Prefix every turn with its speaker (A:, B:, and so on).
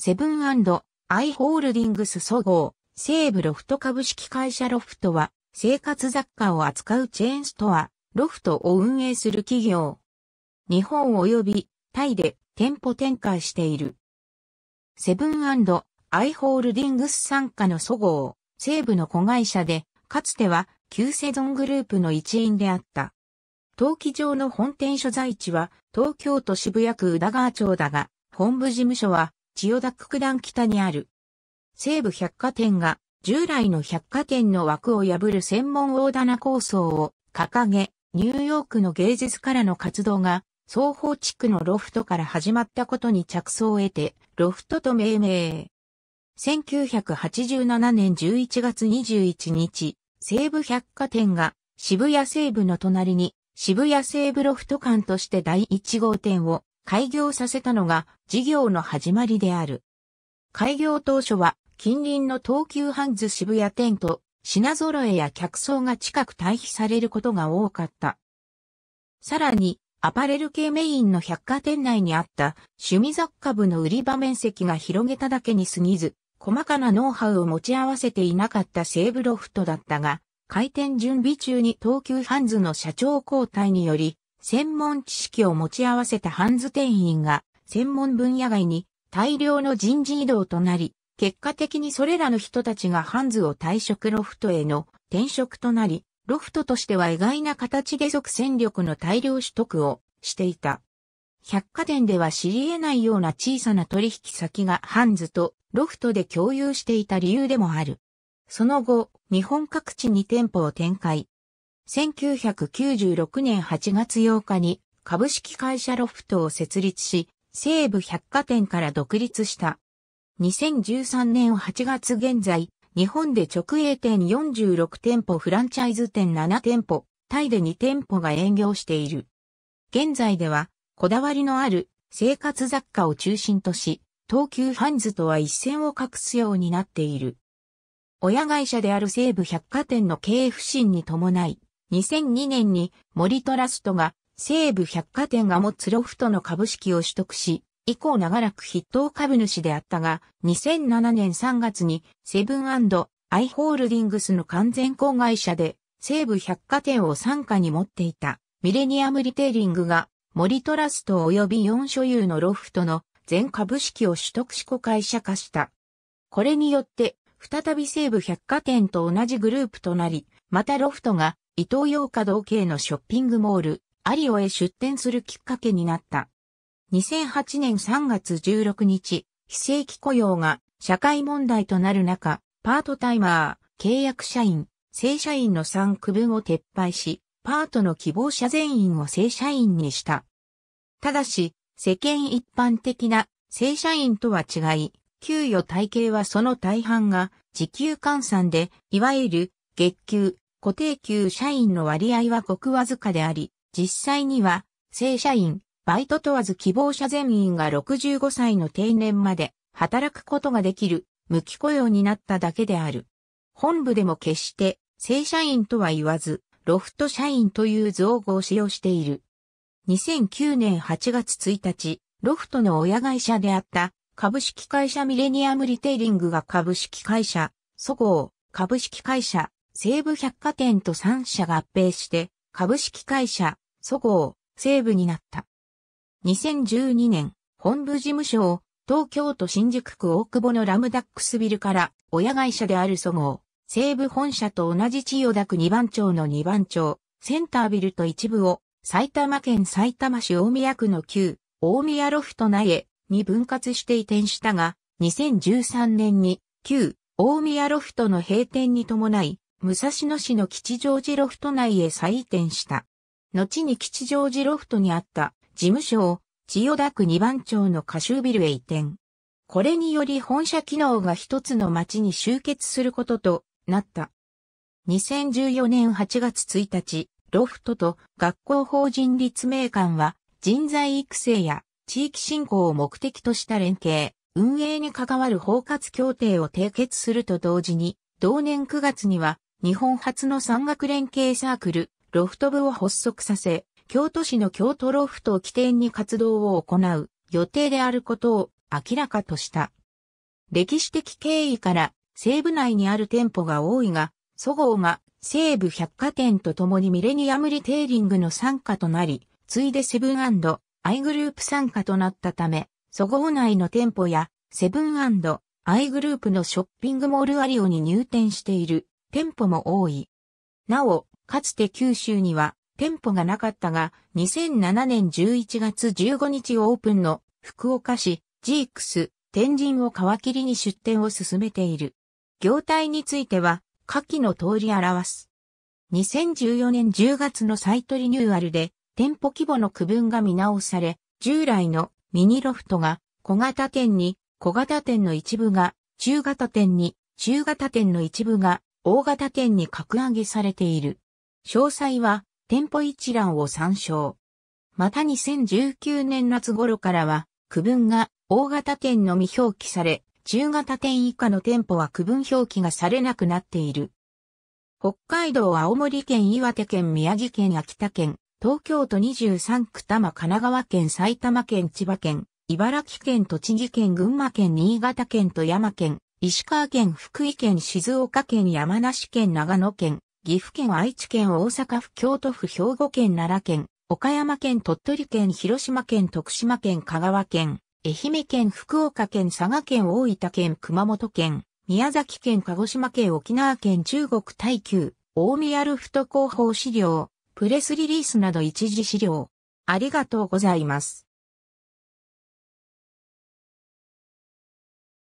A: セブンアイ・ホールディングス総合、西部ロフト株式会社ロフトは、生活雑貨を扱うチェーンストア、ロフトを運営する企業。日本及びタイで店舗展開している。セブンアイ・ホールディングス傘下の総合、西部の子会社で、かつては旧セゾングループの一員であった。陶器場の本店所在地は東京都渋谷区宇田川町だが、本部事務所は千代田区九段北にある。西武百貨店が従来の百貨店の枠を破る専門大棚構想を掲げ、ニューヨークの芸術からの活動が、双方地区のロフトから始まったことに着想を得て、ロフトと命名。1987年11月21日、西武百貨店が渋谷西部の隣に渋谷西部ロフト館として第1号店を開業させたのが事業の始まりである。開業当初は近隣の東急ハンズ渋谷店と品揃えや客層が近く対比されることが多かった。さらに、アパレル系メインの百貨店内にあった趣味雑貨部の売り場面積が広げただけに過ぎず、細かなノウハウを持ち合わせていなかった西武ロフトだったが、開店準備中に東急ハンズの社長交代により、専門知識を持ち合わせたハンズ店員が、専門分野外に大量の人事異動となり、結果的にそれらの人たちがハンズを退職ロフトへの転職となり、ロフトとしては意外な形で即戦力の大量取得をしていた。百貨店では知り得ないような小さな取引先がハンズとロフトで共有していた理由でもある。その後、日本各地に店舗を展開、1996年8月8日に株式会社ロフトを設立し、西部百貨店から独立した。2013年8月現在、日本で直営店46店舗、フランチャイズ店7店舗、タイで2店舗が営業している。現在では、こだわりのある生活雑貨を中心とし、東急ハンズとは一線を画すようになっている。親会社である西部百貨店の経営不振に伴い、2002年に森トラストが西武百貨店が持つロフトの株式を取得し、以降長らく筆頭株主であったが、2007年3月にセブンアイ・ホールディングスの完全子会社で西武百貨店を傘下に持っていたミレニアムリテイリングが森トラスト及び4所有のロフトの全株式を取得し子会社化した。これによって再び西武百貨店と同じグループとなり、またロフトが伊東洋華道系のショッピングモール、アリオへ出店するきっかけになった。2008年3月16日、非正規雇用が社会問題となる中、パートタイマー、契約社員、正社員の3区分を撤廃し、パートの希望者全員を正社員にした。ただし、世間一般的な正社員とは違い、給与体系はその大半が時給換算で、いわゆる月給、固定給社員の割合はごくわずかであり、実際には、正社員、バイト問わず希望者全員が65歳の定年まで働くことができる無期雇用になっただけである。本部でも決して正社員とは言わず、ロフト社員という造語を使用している。2009年8月1日、ロフトの親会社であった株式会社ミレニアムリテイリングが株式会社、そごう、株式会社、西武百貨店と3社合併して、株式会社、そごう、西武になった。2012年、本部事務所を東京都新宿区大久保のラムダックスビルから親会社であるそごう、西武本社と同じ千代田区2番町の2番町、センタービルと一部を埼玉県埼玉市大宮区の旧大宮ロフト内へに分割して移転したが、2013年に旧大宮ロフトの閉店に伴い、武蔵野市の吉祥寺ロフト内へ再移転した。後に吉祥寺ロフトにあった事務所を千代田区二番町の歌集ビルへ移転。これにより本社機能が一つの町に集結することとなった。2014年8月1日、ロフトと学校法人立命館は人材育成や地域振興を目的とした連携、運営に関わる包括協定を締結すると同時に、同年9月には日本初の山岳連携サークル、ロフト部を発足させ、京都市の京都ロフトを起点に活動を行う予定であることを明らかとした。歴史的経緯から西部内にある店舗が多いが、そごうが西部百貨店と共にミレニアムリテイリングの参加となり、ついでセブンアイグループ参加となったため、そごう内の店舗やセブンアイグループのショッピングモールアリオに入店している店舗も多い。なお、かつて九州には店舗がなかったが、2007年11月15日オープンの福岡市ジークス天神を皮切りに出店を進めている。業態については、下記の通り表す。2014年10月のサイトリニューアルで、店舗規模の区分が見直され、従来のミニロフトが小型店に、小型店の一部が、中型店に、中型店の一部が、大型店に格上げされている。詳細は店舗一覧を参照。また2019年夏頃からは区分が大型店のみ表記され、中型店以下の店舗は区分表記がされなくなっている。北海道、青森県、岩手県、宮城県、秋田県、東京都23区多摩、神奈川県、埼玉県、千葉県、茨城県、栃木県、群馬県、新潟県、富山県、石川県、福井県、静岡県、山梨県、長野県、岐阜県、愛知県、大阪府、京都府、兵庫県、奈良県、岡山県、鳥取県、広島県、徳島県、香川県、愛媛県、福岡県、佐賀県、大分県、熊本県、宮崎県、鹿児島県、沖縄県、中国、耐久、大宮ルフト広報資料、プレスリリースなど一時資料。ありがとうございます。